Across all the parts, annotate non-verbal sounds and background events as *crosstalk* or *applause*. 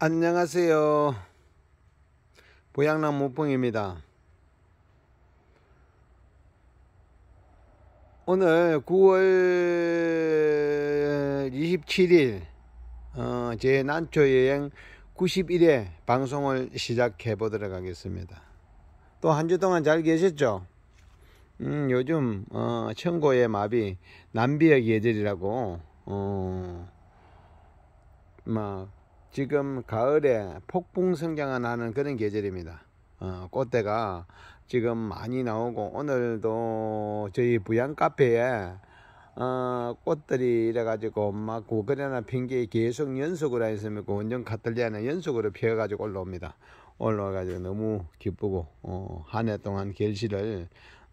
안녕하세요. 보양남 무풍입니다. 오늘 9월 27일 어, 제 난초 여행 91회 방송을 시작해 보도록 하겠습니다. 또 한 주 동안 잘 계셨죠? 음, 요즘 어, 청고의 마비 남비역 예절이라고 어, 막 지금 가을에 폭풍 성장하는 그런 계절입니다. 어, 꽃대가 지금 많이 나오고 오늘도 저희 부양 카페에 어, 꽃들이 이래가지고 막 고그레나 핑계 계속 연속으로 해서고 원전 카틀리아는 연속으로 피어가지고 올라옵니다. 올라와가지고 너무 기쁘고 어, 한해 동안 결실을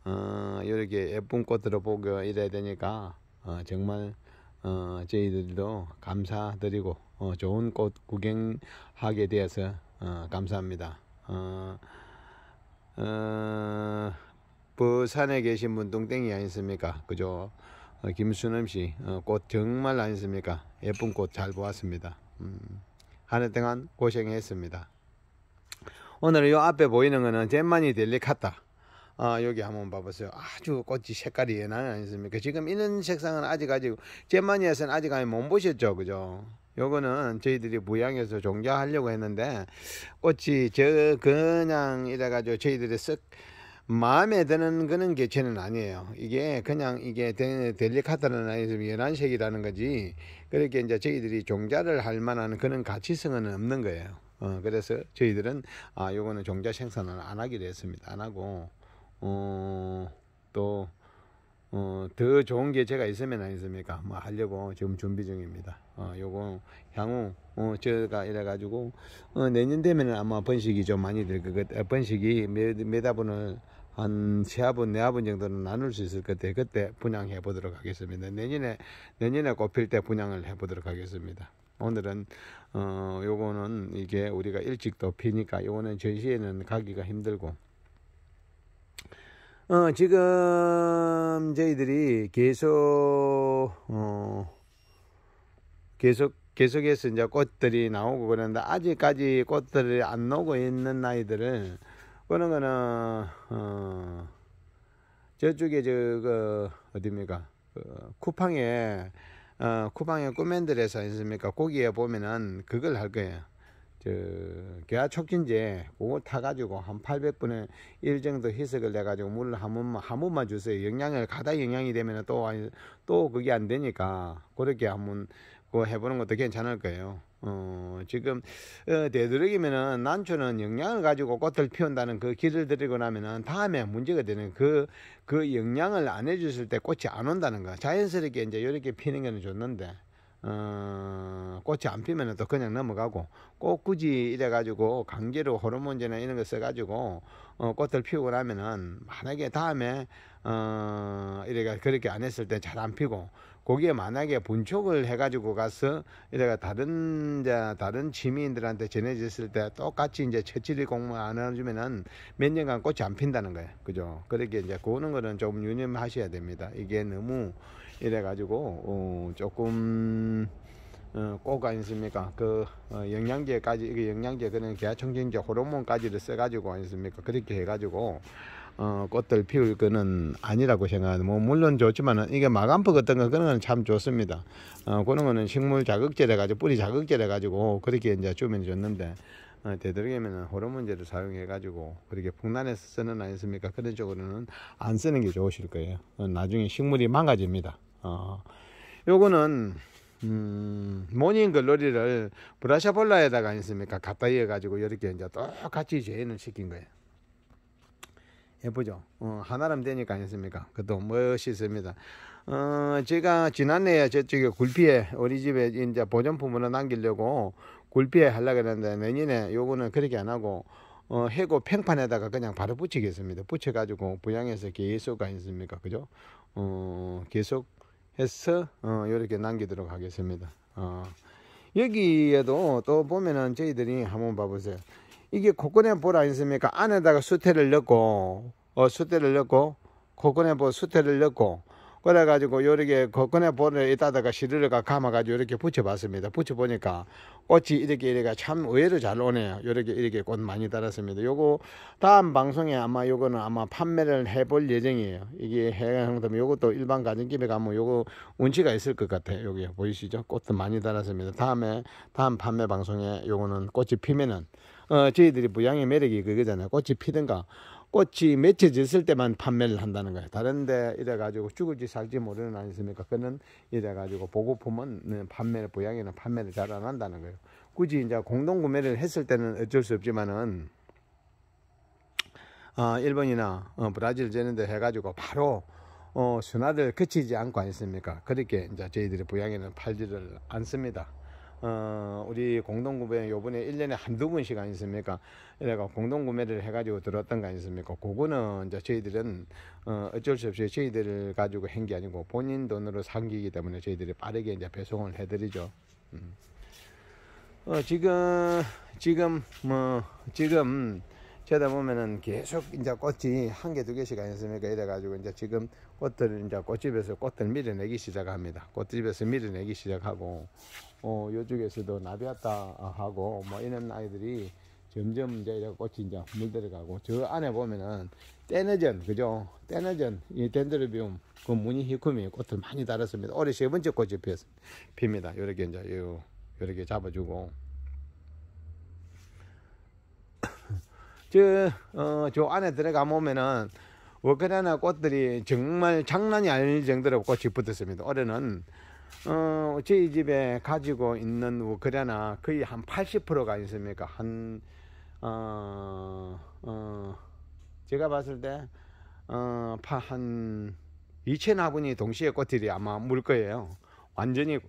어, 이렇게 예쁜 꽃들을 보고 이래야 되니까 어, 정말 어, 저희들도 감사드리고 어, 좋은 꽃 구경하게 되어서 어, 감사합니다. 어, 어, 부산에 계신 분 뚱땡이 아니십니까? 그죠? 어, 김순음 씨, 어, 꽃 정말 아니십니까? 예쁜 꽃 잘 보았습니다. 음, 한해 동안 고생했습니다. 오늘 요 앞에 보이는 거는 젠마니 델리카타. 아, 여기 한번 봐보세요. 아주 꽃이 색깔이 연하지 않습니까? 지금 이런 색상은 아직 아직, 젠마니에서는 아직 못 보셨죠? 그죠? 요거는 저희들이 부양해서 종자하려고 했는데 어찌 저 그냥 이래가지고 저희들이 썩 마음에 드는 그런 개체는 아니에요. 이게 그냥 이게 델리카타는 아니지 연한색이라는 거지. 그렇게 이제 저희들이 종자를 할 만한 그런 가치성은 없는 거예요. 어, 그래서 저희들은 아 요거는 종자 생산을 안 하기로 했습니다. 안 하고 어, 또더 어, 좋은 개체가 있으면 아니습니까? 뭐 하려고 지금 준비 중입니다. 어, 요거 향후 어, 저가 이래가지고 어, 내년 되면 아마 번식이 좀 많이 될 것 같아 어, 번식이 매몇 화분을 한세 화분 네 화분 정도는 나눌 수 있을 것 같아요 그때 분양해 보도록 하겠습니다 내년에 내년에 꽃필 때 분양을 해 보도록 하겠습니다 오늘은 어 요거는 이게 우리가 일찍도 피니까 요거는 전시에는 가기가 힘들고 어 지금 저희들이 계속 어 계속 계속해서 이제 꽃들이 나오고 그런데 아직까지 꽃들이 안 나오고 있는 나이들을 그런 거는 어 저쪽에 저 그 어디입니까 그 쿠팡에 어 쿠팡에 꿈맨들에서 있습니까 거기에 보면은 그걸 할 거예요. 저 계화 촉진제 그거 타가지고 한 800분의 1 정도 희석을 해가지고 물을 한 번만 한 번만 주세요. 영양을 가다 영양이 되면 또또 또 그게 안 되니까 그렇게 한번 그 해보는 것도 괜찮을 거예요. 어, 지금, 어, 되도록이면은 난초는 영양을 가지고 꽃을 피운다는 그 길을 들이고 나면은 다음에 문제가 되는 그, 그 영양을 안 해줬을 때 꽃이 안 온다는 거. 자연스럽게 이제 이렇게 피는 거는 좋는데, 어, 꽃이 안 피면 은또 그냥 넘어가고, 꼭 굳이 이래가지고 강제로 호르몬제나 이런 거 써가지고, 어, 꽃을 피우고 나면은 만약에 다음에, 어, 이래가 그렇게 안 했을 때 잘 안 피고, 거기에 만약에 분촉을 해가지고 가서 이래가 다른 자 다른 지민들한테 전해졌을 때 똑같이 이제 처치를 공모 안 해주면은 몇 년간 꽃이 안 핀다는 거예요. 그죠? 그렇게 이제 그는 거는 조금 유념하셔야 됩니다. 이게 너무 이래가지고 어, 조금 어, 꼭 아니십니까? 그 어, 영양제까지 이게 그 영양제 그런 계약청진제 호르몬까지를 써가지고 아니습니까? 그렇게 해가지고 어, 꽃들 피울 거는 아니라고 생각하는 뭐 물론 좋지만 이게 마감포 같은 거 그런 건참 좋습니다. 어, 그런 거는 식물 자극제돼 가지고 뿌리 자극제돼 가지고 그렇게 이제 주면 좋는데 어, 되도록이면 호르몬제를 사용해 가지고 그렇게 풍란해서 쓰는 아니습니까 그런 쪽으로는 안 쓰는 게 좋으실 거예요. 어, 나중에 식물이 망가집니다. 어, 요거는 음, 모닝 글로리를 브라샤폴라에다가 있습니까 갖다 이어 가지고 이렇게 이제 똑같이 재인을 시킨 거예요. 해보죠. 어, 하나라면 되니까 아니습니까? 그것도 멋있습니다. 어, 제가 지난해에 저쪽에 굴피에 우리 집에 이제 보존품으로 남기려고 굴피에 하려고 했는데 내년에 요거는 그렇게 안 하고 어, 해고 팽판에다가 그냥 바로 붙이겠습니다. 붙여가지고 부양해서 계속 아니습니까? 그죠? 어, 계속 해서 어, 이렇게 남기도록 하겠습니다. 어, 여기에도 또 보면은 저희들이 한번 봐보세요. 이게 코코넛 볼 아니습니까? 안에다가 수태를 넣고, 어, 수태를 넣고, 코코넛 볼 수태를 넣고, 그래가지고 요렇게 코코넛 볼을 이따다가 시르르가 감아가지고 이렇게 붙여봤습니다. 붙여보니까 꽃이 이렇게 이렇게 참 의외로 잘 오네요. 요렇게 이렇게 꽃 많이 달았습니다. 요거 다음 방송에 아마 요거는 아마 판매를 해 볼 예정이에요. 이게 해양도면 요것도 일반 가정집에 가면 요거 운치가 있을 것 같아요. 여기 보이시죠? 꽃도 많이 달았습니다. 다음에 다음 판매 방송에 요거는 꽃이 피면은 어, 저희들이 부양의 매력이 그거잖아요. 꽃이 피든가 꽃이 맺혀졌을 때만 판매를 한다는 거예요. 다른데 이래가지고 죽을지 살지 모르는 아니습니까? 그는 이래가지고 보고품은 판매를, 부양에는 판매를 잘 안 한다는 거예요. 굳이 이제 공동구매를 했을 때는 어쩔 수 없지만은, 어, 일본이나 어, 브라질 재는데 해가지고 바로 어, 순화를 거치지 않고 안습니까 그렇게 이제 저희들이 부양에는 팔지를 않습니다. 어, 우리 공동구매 요번에 1년에 한두 번씩 아니습니까? 이가 공동구매를 해가지고 들었던 거 아니습니까? 그거는 이제 저희들은 어, 쩔수 없이 저희들을 가지고 한 게 아니고 본인 돈으로 산 기기 때문에 저희들이 빠르게 이제 배송을 해드리죠. 음. 어, 지금, 지금, 뭐, 지금, 저다 보면은 계속 이제 꽃이 한 개 두 개씩 아니었습니까? 이래가지고 이제 지금 꽃들 이제 꽃집에서 꽃들 밀어내기 시작합니다. 꽃집에서 밀어내기 시작하고 어 요쪽에서도 나비왔다 하고 뭐 이런 아이들이 점점 이제 이렇게 꽃이 이제 물들어가고 저 안에 보면은 떼내전 그죠? 떼내전 이 덴드로비움 그 무늬 히쿰이 꽃을 많이 달았습니다. 올해 세 번째 꽃이 피었습니다. 핍니다. 요렇게 이제 요 요렇게 잡아주고. 저, 어, 저 안에 들어가 보면은 워크라나 꽃들이 정말 장난이 아닐 정도로 꽃이 붙었습니다. 올해는 어, 저희 집에 가지고 있는 워크라나 거의 한 80%가 있습니까? 한, 어, 어, 제가 봤을 때, 어, 파, 한, 2천 화분이 동시에 꽃들이 아마 물 거예요. 완전히,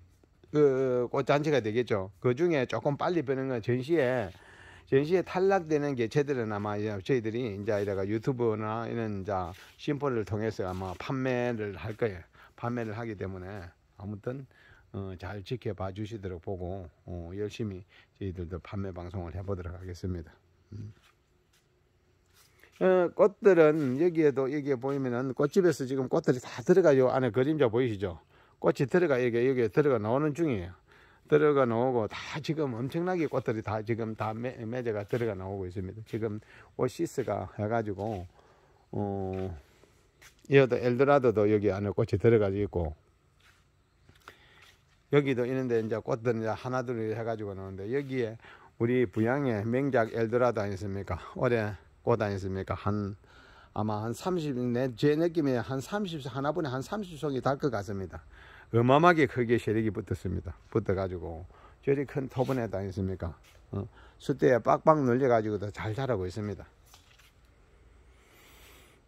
그, 꽃잔치가 되겠죠. 그 중에 조금 빨리 빼는 건 전시에 전시에 탈락되는 게 저들은 아마 저희들이 이제 이래가 유튜브나 이런 자 심포를 통해서 아마 판매를 할 거예요. 판매를 하기 때문에 아무튼 어, 잘 지켜봐 주시도록 보고 어, 열심히 저희들도 판매 방송을 해보도록 하겠습니다. 음. 어, 꽃들은 여기에도 여기에 보이면은 꽃집에서 지금 꽃들이 다 들어가요 안에 그림자 보이시죠? 꽃이 들어가 여기 여기 에 들어가 나오는 중이에요. 들어가 나오고 다 지금 엄청나게 꽃들이 다 지금 다 매, 매제가 들어가 나오고 있습니다. 지금 오시스가 해가지고 어이어도엘드라도도 여기 안에 꽃이 들어가 지 있고 여기도 있는데 이제 꽃들 이제 하나둘 해가지고 나오는데 여기에 우리 부양의 명작 엘드라도 아니습니까? 올해 꽃 아니습니까? 한 아마 한 30, 내, 제 느낌에 한 30, 하나분에 한 30송이 달것 같습니다. 어마어마하게 크게 세력이 붙었습니다. 붙어가지고 저리 큰 토분에다 있습니까? 어, 숫대에 빡빡 눌려가지고더 잘 자라고 있습니다.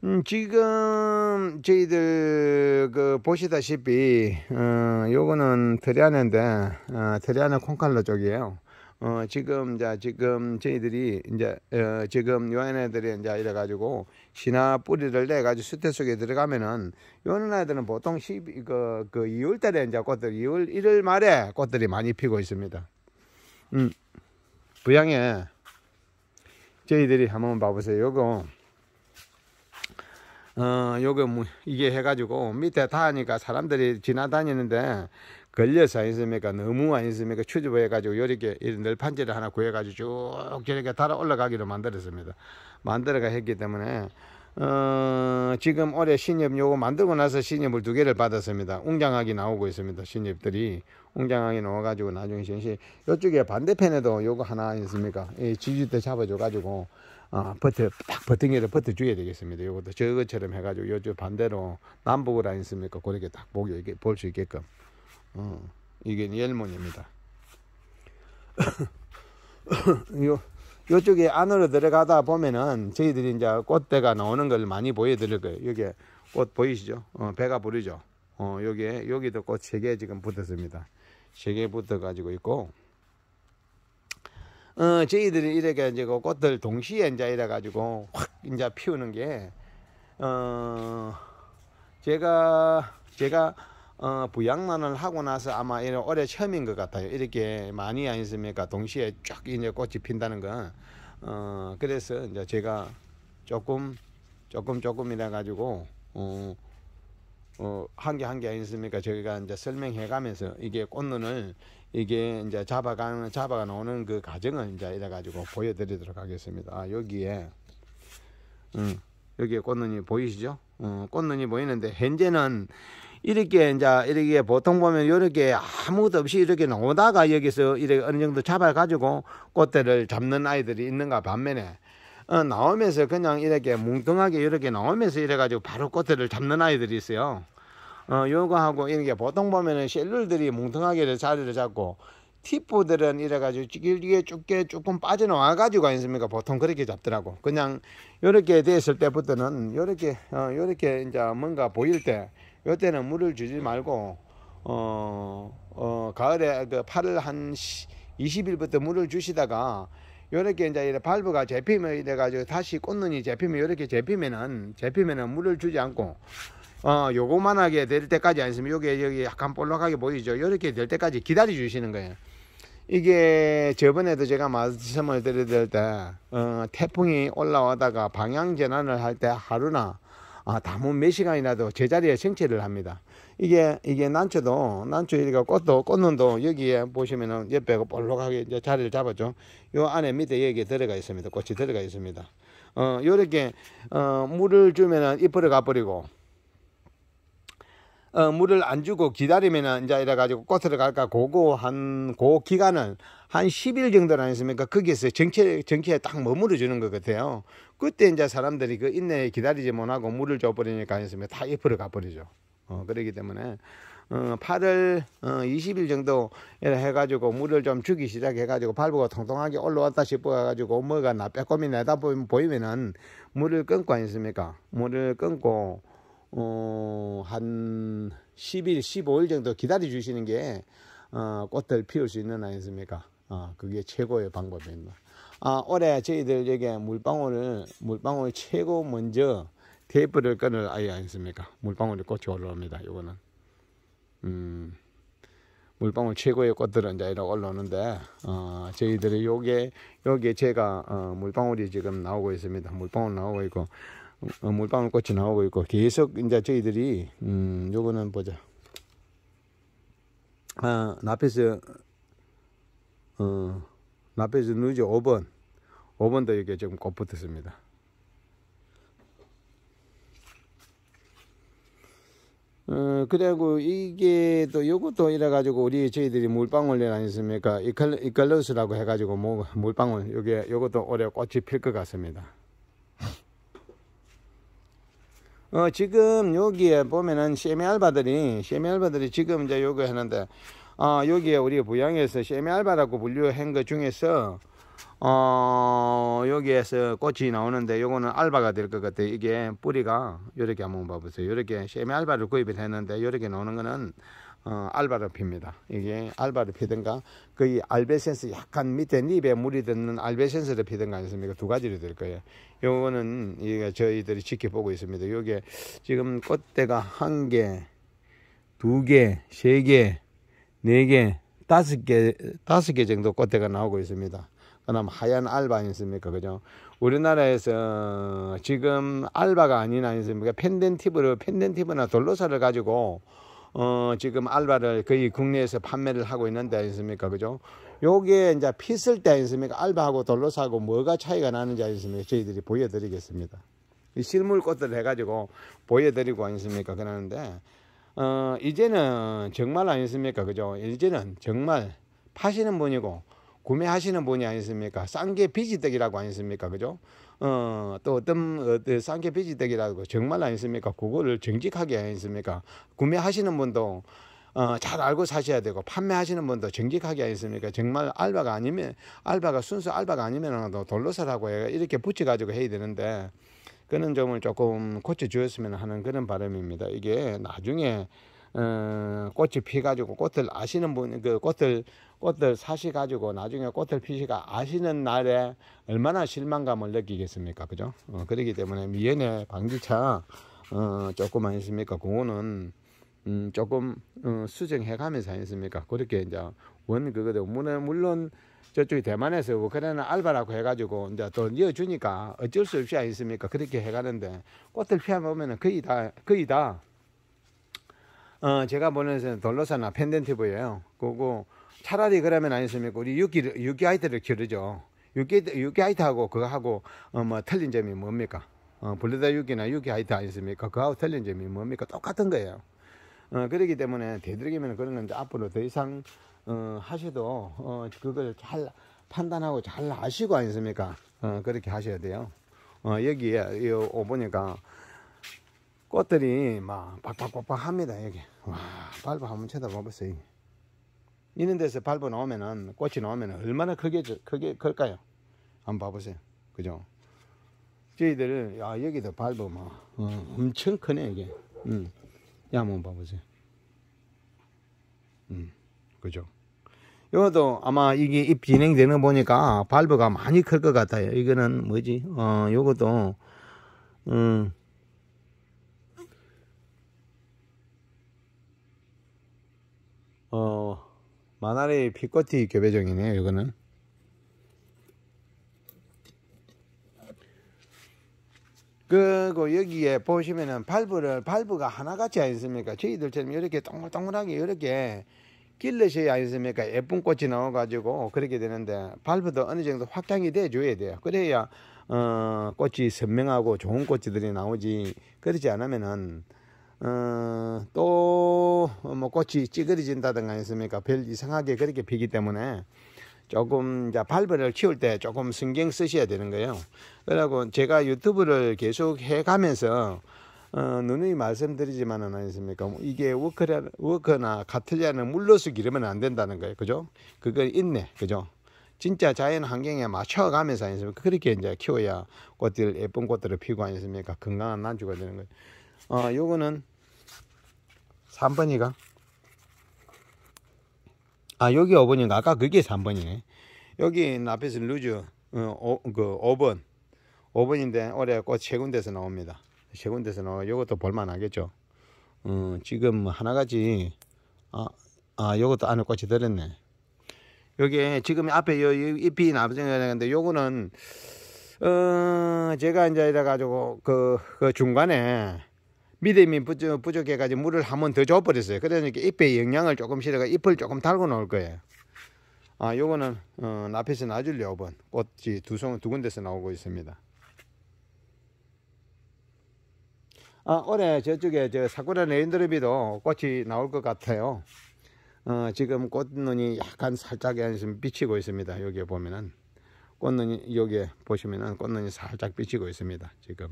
음, 지금 저희들 그 보시다시피 어, 요거는 트리아네데 어, 리아네콩칼로 쪽이에요. 어, 지금 이제 지금 저희들이 이제 어, 지금 요한애들이 이제 이래 가지고 신화 뿌리를 내 가지고 수태 속에 들어가면은 요한애들은 보통 10 그, 그 2월 달에 이제 꽃들 2월 1월 말에 꽃들이 많이 피고 있습니다. 음. 부양에 저희들이 한번 봐 보세요. 요거 어, 요거 뭐 이게 해 가지고 밑에 닿으니까 사람들이 지나다니는데 걸려서 아니습니까? 너무 아니습니까? 추집해가지고 요렇게 널판지를 하나 구해가지고 쭉 저렇게 달아 올라가기로 만들었습니다. 만들어가 했기 때문에 어, 지금 올해 신협 요거 만들고 나서 신협을 두 개를 받았습니다. 웅장하게 나오고 있습니다. 신협들이 웅장하게 나와가지고 나중에 전시 요쪽에 반대편에도 요거 하나 있습니까? 이 지지대 잡아줘가지고 어, 버텨 딱 버팅이를 버텨줘야 되겠습니다. 요것도 저것처럼 해가지고 요쪽 반대로 남북을 아니습니까? 그렇게 딱 보기 볼수 있게끔. 어, 이게 열문입니다. *coughs* 요, 요쪽에 안으로 들어가다 보면은 저희들이 이제 꽃대가 나오는 걸 많이 보여드릴 거예요. 여기 꽃 보이시죠? 어, 배가 부르죠? 어, 여기에, 여기도 꽃세개 지금 붙었습니다. 세개 붙어가지고 있고, 어, 저희들이 이렇게 이제 그 꽃들 동시에 이제 이래가지고 확 이제 피우는 게, 어, 제가, 제가 어, 부양란을 하고 나서 아마 이런 올해 처음인 것 같아요. 이렇게 많이 아니습니까? 동시에 쫙 이제 꽃이 핀다는 건. 어, 그래서 이제 제가 조금, 조금, 조금이래 가지고, 어, 어, 한 개 한개 아니습니까? 저희가 이제 설명해 가면서 이게 꽃눈을 이게 이제 잡아가는, 잡아가 나오는 그 과정을 이제 이래 가지고 보여드리도록 하겠습니다. 아, 여기에, 음, 여기에 꽃눈이 보이시죠? 어, 꽃눈이 보이는데, 현재는 이렇게 이제 이렇게 보통 보면 이렇게 아무것도 없이 이렇게 나오다가 여기서 이렇게 어느 정도 잡아 가지고 꽃대를 잡는 아이들이 있는가 반면에 어, 나오면서 그냥 이렇게 뭉뚱하게 이렇게 나오면서 이래 가지고 바로 꽃대를 잡는 아이들이 있어요. 어, 요거하고 이렇게 보통 보면은 셀룰들이 뭉뚱하게 자리를 잡고 티포들은 이래가지고 길게 쭉게 조금 빠져나와가지고 아니습니까? 보통 그렇게 잡더라고. 그냥 요렇게 됐을 때부터는 요렇게, 어, 요렇게 이제 뭔가 보일 때 이때는 물을 주지 말고 어, 어 가을에 그 8월 한 20일부터 물을 주시다가 요렇게 이제 이렇게 발브가 제피면 이래 가지고 다시 꽃눈이 제피면 요렇게 제피면은 제피면은 물을 주지 않고 어 요거만하게 될 때까지 안니면 요게 여기 약간 볼록하게 보이죠 요렇게 될 때까지 기다려 주시는 거예요 이게 저번에도 제가 말씀을 드렸을 때 어, 태풍이 올라오다가 방향 전환을 할 때 하루나 아, 담은 몇 시간이라도 제자리에 생체를 합니다. 이게, 이게 난초도, 난초가 꽃도, 꽃눈도 여기에 보시면은 옆에 그 볼록하게 이제 자리를 잡았죠. 요 안에 밑에 여기에 들어가 있습니다. 꽃이 들어가 있습니다. 어, 요렇게, 어, 물을 주면은 잎으로 가버리고, 어, 물을 안 주고 기다리면은 이제 이래 가지고 꽃으로 갈까 고고 한고 기간은 한 10일 정도는 아니습니까? 거기에서 정체 정체에 딱 머무르 주는 것 같아요. 그때 이제 사람들이 그 인내에 기다리지 못하고 물을 줘 버리니까 아니습니까? 다 옆으로 가 버리죠. 어, 그러기 때문에 어, 8월 어, 20일 정도 해가지고 물을 좀 주기 시작해가지고 발부가 통통하게 올라왔다 싶어가지고 뭐가 나 빼꼼히 내다 보이면은 물을 끊고 아니습니까? 물을 끊고 어, 한 10일, 15일 정도 기다려 주시는 게 어, 꽃을 피울 수 있는 아니겠습니까? 아, 어, 그게 최고의 방법입니다. 아, 올해 저희들 여기 물방울을, 물방울 최고 먼저 테이프를 끊을 아이 아니겠습니까? 물방울이 꽃이 올라옵니다. 요거는. 음, 물방울 최고의 꽃들은 이제 이렇게 올라오는데, 어, 저희들이 요게, 요게 제가, 어, 물방울이 지금 나오고 있습니다. 물방울 나오고 있고, 어, 물방울꽃이 나오고 있고 계속 이제 저희들이 음 요거는 보자 아나에스어나에스 누지 5번 5번도 여기 지금 꽃 붙었습니다 어, 그래고 이게 또 요것도 이래 가지고 우리 저희들이 물방울 내 아니십니까 이칼 로스라고해 가지고 뭐 물방울 요게 요것도 올해 꽃이 필 것 같습니다 어, 지금 여기에 보면은 세미 알바들이, 세미 알바들이 지금 이제 요거 하는데, 어, 여기에 우리 부양에서 세미 알바라고 분류한 것 중에서, 어, 여기에서 꽃이 나오는데 요거는 알바가 될 것 같아요. 이게 뿌리가 요렇게 한번 봐보세요. 요렇게 세미 알바를 구입을 했는데 요렇게 나오는 거는 어, 알바르피입니다. 이게 알바르피든가 거의 알베센스 약간 밑에 잎에 물이 드는 알베센스를피든가 아니습니까? 겠두 가지로 될 거예요. 요거는 이게 저희들이 지켜보고 있습니다. 요게 지금 꽃대가 한 개, 두 개, 세 개, 네 개, 다섯 개, 다섯 개 정도 꽃대가 나오고 있습니다. 그다음 하얀 알바 아니습니까? 그죠? 우리나라에서 지금 알바가 아닌 아니습니까? 펜덴티브를 펜덴티브나 돌로사를 가지고 어, 지금 알바를 거의 국내에서 판매를 하고 있는데 아니습니까? 그죠? 요게 이제 핏을 때 아니습니까? 알바하고 돌로사고 뭐가 차이가 나는지 아니습니까? 저희들이 보여드리겠습니다. 이 실물 꽃들 해가지고 보여드리고 아니습니까? 그러는데, 어, 이제는 정말 아니습니까? 그죠? 이제는 정말 파시는 분이고 구매하시는 분이 아니습니까? 싼 게 비지떡이라고 아니습니까? 그죠? 어, 또 어떤 어, 싼게 비지떡이라고 정말 아니습니까? 그거를 정직하게 아니습니까? 구매하시는 분도 어, 잘 알고 사셔야 되고 판매하시는 분도 정직하게 아니습니까? 정말 알바가 아니면 알바가 순수 알바가 아니면 돌로사라고해 이렇게 붙여가지고 해야 되는데 그런 점을 조금 고쳐주었으면 하는 그런 바람입니다. 이게 나중에 어, 꽃이 피가지고 꽃을 아시는 분, 그 꽃을, 꽃을 사시가지고 나중에 꽃을 피시가 아시는 날에 얼마나 실망감을 느끼겠습니까? 그죠? 어, 그러기 때문에 미연의 방지차, 어, 조금만 있습니까 그거는, 음, 조금, 어, 수정해 가면서 했습니까? 그렇게 이제 원 그거도, 물론, 물론 저쪽이 대만에서 우크라이나 뭐 알바라고 해가지고 이제 또 이어주니까 어쩔 수 없이 아니습니까? 그렇게 해가는데 꽃을 피하면 보면은 거의 다, 거의 다, 어, 제가 보는 데는 돌로사나 펜덴티브예요. 그거 차라리 그러면 아안했니까 우리 유기 유기아이트를 기르죠. 유기 유기아이트하고 그거하고 어, 뭐 틀린 점이 뭡니까? 어, 블루다 유기나 유기아이트 아니습니까? 그하고 거 틀린 점이 뭡니까? 똑같은 거예요. 어, 그러기 때문에 되도록이면 그런 건데 앞으로 더 이상 어, 하셔도 어, 그걸 잘 판단하고 잘 아시고 아니습니까? 어, 그렇게 하셔야 돼요. 어, 여기에 이오 보니까 꽃들이 막 박박박박 합니다 여기 와 밟아 한번 쳐다봐 보세요 이런 데서 밟아 놓으면은 꽃이 나오면 얼마나 크게 크게 클까요 한번 봐보세요 그죠 저희들 야 여기도 밟아 막 어, 엄청 크네 이게 응. 음. 야 한번 봐보세요 응. 음, 그죠 이것도 아마 이게 입 진행되는 거 보니까 밟아가 많이 클 것 같아요 이거는 뭐지 어 요것도 음어 마나리 피코티 교배종이네요 이거는 그리고 그, 여기에 보시면은 발브를 발브가 하나같이 아니습니까 저희들처럼 이렇게 동글동글하게 이렇게 길러셔야 아니습니까 예쁜 꽃이 나와가지고 그렇게 되는데 발브도 어느 정도 확장이 돼 줘야 돼요 그래야 어 꽃이 선명하고 좋은 꽃들이 나오지 그렇지 않으면은 어, 또 뭐 꽃이 찌그러진다든가 했습니까? 별 이상하게 그렇게 피기 때문에 조금 자 발벌을 키울 때 조금 신경 쓰셔야 되는 거예요. 그리고 제가 유튜브를 계속 해가면서 어, 누누이 말씀드리지만은 아니습니까 뭐 이게 워커나 워크나 카틀리아는 물로서 기르면 안 된다는 거예요. 그죠? 그걸 있네. 그죠? 진짜 자연 환경에 맞춰가면서 아니습니까 그렇게 이제 키워야 꽃들, 예쁜 꽃들을 피고 아니습니까 건강한 난주가 되는 거예요. 어, 요거는 3번이가 아 여기 5번인가 아까 그게 3번이네 여기 앞에서 루즈 어, 어 그 5번 5번인데 올해 꽃세 군데서 나옵니다 세 군데서 나와 이것도 볼만하겠죠 음, 어, 지금 하나같이 아, 아 이것도 안에 꽃이 들었네 여기 지금 앞에 요, 요 잎이 나쁘는데 요거는 어 제가 이제 이래 가지고 그, 그 중간에 믿음이 부족, 부족해가지고 물을 한번더 줘버렸어요. 그러니까 잎에 영양을 조금 실어가 잎을 조금 달고 놓을 거예요. 아, 요거는 어, 앞에서 놔줄 여번 꽃이 두, 송, 두 군데서 나오고 있습니다. 아, 올해 저쪽에 저 사쿠라 레인드롭이도 꽃이 나올 것 같아요. 어, 지금 꽃눈이 약간 살짝 비치고 있습니다. 여기 보면은 꽃눈이 여기 보시면은 꽃눈이 살짝 비치고 있습니다. 지금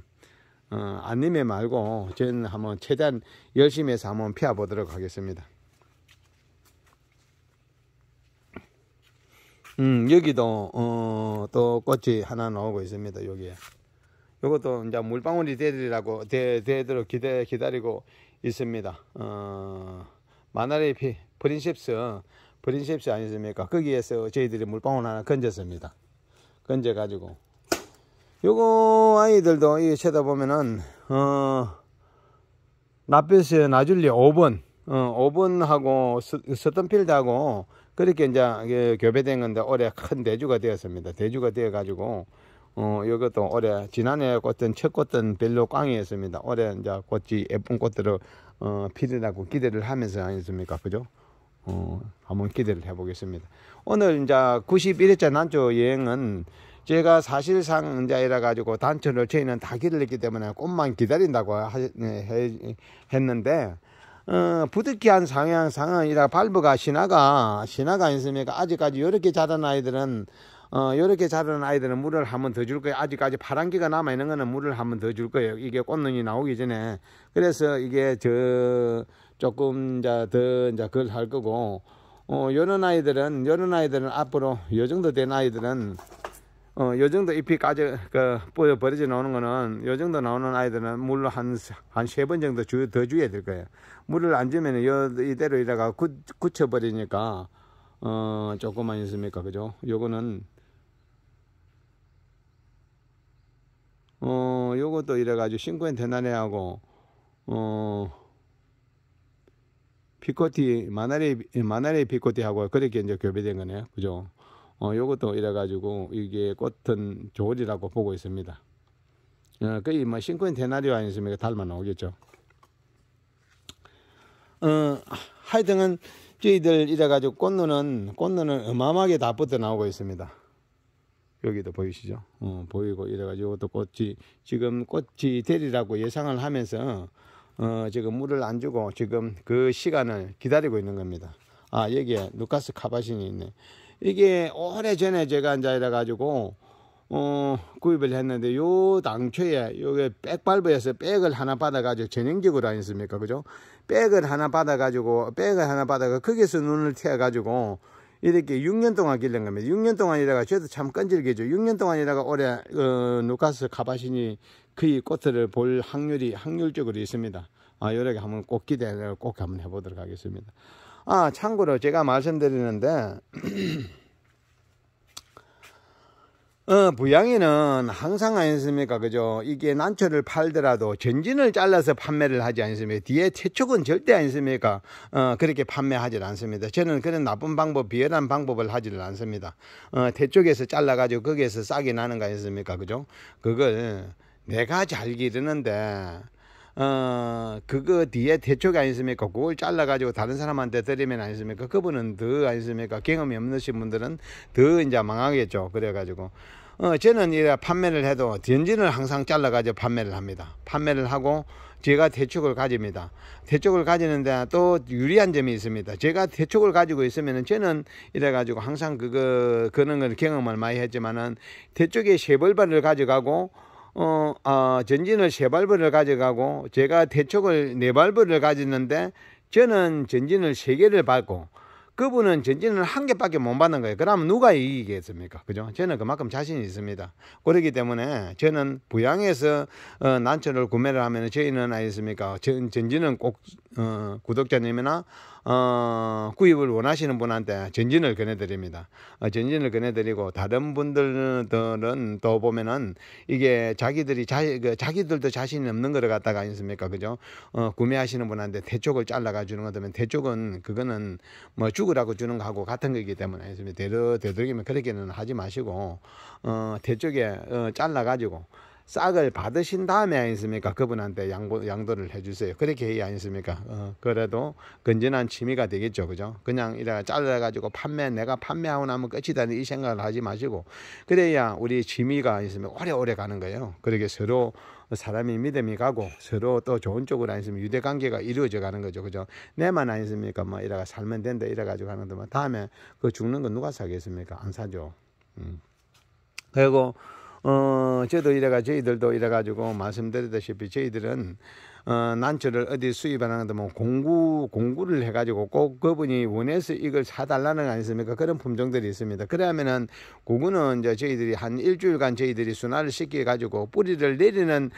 안님의 어, 말고 저는 한번 최대한 열심히 해서 한번 피워 보도록 하겠습니다. 음, 여기도 어, 또 꽃이 하나 나오고 있습니다. 여기에. 요것도 이제 물방울이 되리라고 되, 되도록 기대 기다리고 있습니다. 어, 마나리 피, 프린셉스 프린셉스 아니십니까? 거기에서 저희들이 물방울 하나 건졌습니다. 건져 가지고 요거 아이들도 이 쳐다보면은 어 나베스의 나줄리 5번 어 5번하고 스던필드하고 그렇게 이제 교배된 건데 올해 큰 대주가 되었습니다. 대주가 되어 가지고 어 이것도 올해 지난해 꽃은 첫 꽃은 별로 꽝이었습니다. 올해 이제 꽃이 예쁜 꽃들을 어피드라고 기대를 하면서 아니습니까? 그죠? 어 한번 기대를 해보겠습니다. 오늘 이제 91회차 난조 여행은 제가 사실상 인자이라 가지고 단천을 저희는 다기다했기 때문에 꽃만 기다린다고 하, 네, 해, 했는데 어, 부득이한 상황상은 이라 발부가 신화가 신화가 있습니까? 아직까지 이렇게 자란 아이들은 어, 이렇게 자는 아이들은 물을 한번더 줄 거예요. 아직까지 파란기가 남아있는 거는 물을 한번더 줄 거예요. 이게 꽃눈이 나오기 전에. 그래서 이게 저, 조금, 자, 더, 이제 그걸 할 거고, 어, 요런 아이들은, 요런 아이들은 앞으로, 요 정도 된 아이들은 어, 요 정도 잎이 까져, 그, 뿌려 버려져 나오는 거는, 요 정도 나오는 아이들은 물로 한, 한 세 번 정도 주, 더 줘야 될 거예요. 물을 안 주면 은 요, 이대로 이래가 굳, 굳혀버리니까, 어, 조금만 있습니까? 그죠? 요거는, 어, 요것도 이래가지고, 싱크엔 대나네하고, 어, 피코티, 마나리, 마나리 피코티하고 그렇게 이제 교배된 거네요. 그죠? 어, 요것도 이래가지고 이게 꽃은 조울라고 보고 있습니다. 어, 거의 뭐 싱크인 테나리 아니었습니까? 닮아 나오겠죠. 어, 하여튼은 저희들 이래가지고 꽃눈은, 꽃눈은 어마어마하게 다 붙어 나오고 있습니다. 여기도 보이시죠? 어, 보이고 이래가지고 또 꽃이, 지금 꽃이 되리라고 예상을 하면서 어, 지금 물을 안 주고 지금 그 시간을 기다리고 있는 겁니다. 아, 여기에 루카스 카바신이 있네. 이게 오래전에 제가 앉아 이래가지고 어, 구입을 했는데 요 당초에 요게 백발브에서 백을 하나 받아가지고 전형적으로 아니습니까 그죠 백을 하나 받아가지고 백을 하나 받아가 거기서 눈을 채어가지고 이렇게 6년 동안 길른 겁니다 6년 동안 이다가 저도 참 끈질기죠 6년 동안 이다가 올해 어, 누카스 가바신니그이 꽃을 볼 확률이 확률적으로 있습니다 아 요렇게 한번 꼭 기대를 꼭 한번 해보도록 하겠습니다 아, 참고로 제가 말씀드리는데, *clears throat* 어, 부양이는 항상 아니습니까? 그죠? 이게 난초를 팔더라도 전진을 잘라서 판매를 하지 않습니까? 뒤에 채촉은 절대 아니습니까? 어, 그렇게 판매하지 않습니다. 저는 그런 나쁜 방법, 비열한 방법을 하지를 않습니다. 어, 대쪽에서 잘라가지고 거기에서 싹이 나는 거 아니습니까? 그죠? 그걸 내가 잘 기르는데, 어, 그거 뒤에 대초가 아니습니까? 그걸 잘라가지고 다른 사람한테 드리면 아니습니까? 그분은 더 아니습니까? 경험이 없으신 분들은 더 이제 망하겠죠. 그래가지고. 어, 저는 이래 판매를 해도 전진을 항상 잘라가지고 판매를 합니다. 판매를 하고 제가 대축을 가집니다. 대축을 가지는데 또 유리한 점이 있습니다. 제가 대축을 가지고 있으면은 저는 이래가지고 항상 그거, 그런 걸 경험을 많이 했지만은 대축에 세벌반을 가져가고 어, 아, 전진을 세발벌을 가져가고 제가 대촉을 네발벌을 가졌는데 저는 전진을 세 개를 받고 그분은 전진을 한 개밖에 못 받는 거예요. 그면 누가 이기겠습니까? 그죠? 저는 그만큼 자신이 있습니다. 그렇기 때문에 저는 부양해서 어, 난처를 구매를 하면 저희는 아니겠습니까? 전, 전진은 꼭 어, 구독자님이나 어, 구입을 원하시는 분한테 전진을 권해드립니다. 어, 전진을 권해드리고 다른 분들은 또 보면은 이게 자기들이 자, 그, 자기들도 자신이 없는 거를 갖다가 있습니까 그죠? 어, 구매하시는 분한테 대쪽을 잘라가 주는 거다면 대쪽은 그거는 뭐 죽으라고 주는 거하고 같은 거기 때문에 아니습니까? 되도록이면 그렇게는 하지 마시고 어, 대쪽에 어, 잘라가지고 싹을 받으신 다음에 아니습니까? 그분한테 양보, 양도를 해주세요. 그렇게 해야 아니습니까? 어, 그래도 건전한 취미가 되겠죠. 그죠? 그냥 이래가 잘라가지고 판매, 내가 판매하고 나면 끝이다는 이 생각을 하지 마시고, 그래야 우리 취미가 있으면 오래오래 가는 거예요. 그렇게 서로 사람이 믿음이 가고 서로 또 좋은 쪽으로 아니으면 유대 관계가 이루어져 가는 거죠. 그죠? 내만 아니습니까? 뭐 이래가 살면 된다 이래가지고 하는데 뭐 다음에 그 죽는 거 누가 사겠습니까? 안 사죠. 음. 그리고 어, 저도 이래가 저희들도 이래가지고 말씀드렸다시피 저희들은 어, 난처를 어디 수입하는 것도 뭐 공구 공구를 해가지고 꼭 그분이 원해서 이걸 사달라는 거 아니습니까? 그런 품종들이 있습니다. 그러면은 고거는 이제 저희들이 한 일주일간 저희들이 순화를 시켜 가지고 뿌리를 내리는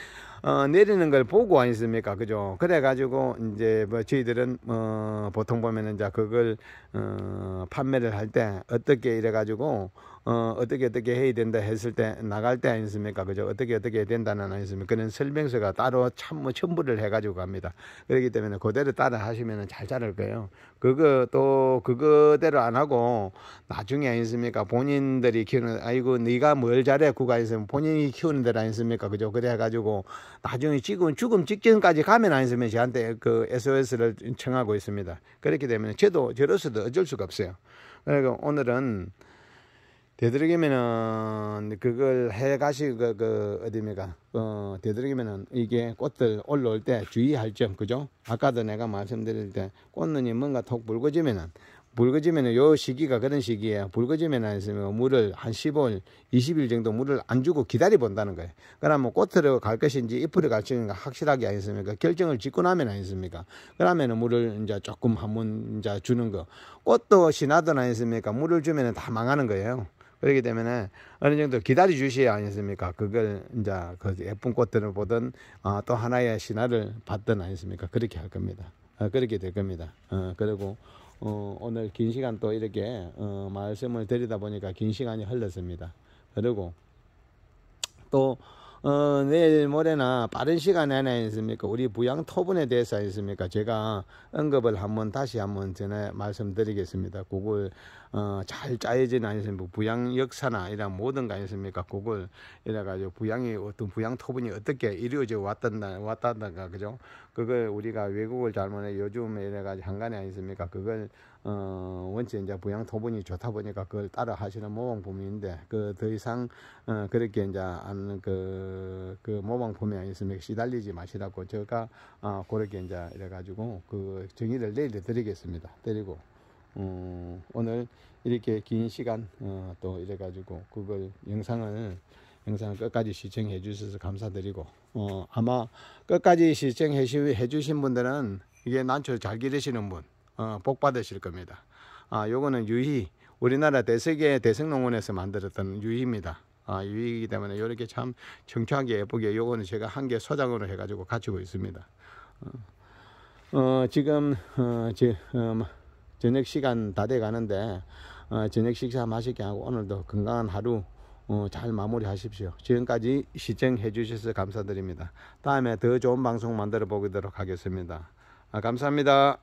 어, 내리는 걸 보고 아니습니까? 그죠? 그래가지고 이제 뭐 저희들은 어, 보통 보면은 이제 그걸 어, 판매를 할 때 어떻게 이래가지고 어, 어떻게 어떻게 해야 된다 했을 때 나갈 때 아니습니까? 그죠? 어떻게 어떻게 해야 된다는 아니습니까? 그런 설명서가 따로 참뭐 첨부를 해가지고 갑니다. 그렇기 때문에 그대로 따라 하시면 잘 자랄 거예요. 그거 또 그거대로 안 하고 나중에 아니습니까? 본인들이 키우는 아이고 네가 뭘 잘해 그거 구가 있으면 본인이 키우는 데라 아니습니까? 그죠? 그래가지고 나중에 지금 죽음 직전까지 가면 아니으면 저한테 그 SOS를 청하고 있습니다. 그렇기 때문에 저도 저로서도 어쩔 수가 없어요. 그러니까 오늘은 되도록이면은 그걸 해 가시고 그, 그 어디입니까? 어 되도록이면은 이게 꽃들 올라올 때 주의할 점 그죠? 아까도 내가 말씀드릴 때 꽃눈이 뭔가 톡 붉어지면은 붉어지면은 요 시기가 그런 시기에 붉어지면은 있으면 물을 한 15일, 20일 정도 물을 안 주고 기다려 본다는 거예요. 그러면 꽃으로 갈 것인지 잎으로 갈 것인가 확실하게 아니습니까? 그 결정을 짓고 나면 아니습니까? 그러면은 물을 이제 조금 한번 이제 주는 거. 꽃도 신하든 아니습니까? 물을 주면은 다 망하는 거예요. 그렇기 때문에 어느 정도 기다려 주셔야 아니겠습니까? 그걸 이제 그 예쁜 꽃들을 보든 어, 또 하나의 신화를 받든 아니겠습니까? 그렇게 할 겁니다. 어, 그렇게 될 겁니다. 어, 그리고 어, 오늘 긴 시간 또 이렇게 어, 말씀을 드리다 보니까 긴 시간이 흘렀습니다. 그리고 또 어, 내일 모레나 빠른 시간 안에 아니습니까? 우리 부양 토분에 대해서 있습니까 제가 언급을 한번 다시 한번 전해 말씀드리겠습니다. 그걸 어, 잘 짜여진 아니습니까? 부양 역사나 이런 모든 거 아니습니까? 그걸 이래 가지고 부양이 어떤 부양 토분이 어떻게 이루어져 왔던다 왔다던가 그죠? 그걸 우리가 외국을 잘못해 요즘에 이래 가지고 한간에 아니습니까? 그걸 어, 원체 이제 부양 토분이 좋다 보니까 그걸 따라 하시는 모방품인데, 그 더 이상, 어, 그렇게 이제 안, 그, 그 모방품이 있으면 시달리지 마시라고 제가, 어, 그렇게 이제 이래가지고 그 정의를 내일 드리겠습니다. 드리고, 어, 오늘 이렇게 긴 시간, 어, 또 이래가지고 그걸 영상을 영상 끝까지 시청해 주셔서 감사드리고 어, 아마 끝까지 시청해 주신 분들은 이게 난초 잘 기르시는 분 어, 복 받으실 겁니다. 아, 요거는 유희 우리나라 대세계 대성농원에서 만들었던 유희입니다. 아, 유익이기 때문에 이렇게 참청초하게 예쁘게 요거는 제가 한 개 소장으로 해가지고 갖추고 있습니다. 어, 어 지금 어, 지, 어, 저녁 시간 다 돼 가는데 어, 저녁 식사 맛있게 하고 오늘도 건강한 하루 어, 잘 마무리 하십시오. 지금까지 시청해 주셔서 감사드립니다. 다음에 더 좋은 방송 만들어 보도록 하겠습니다. 아, 감사합니다.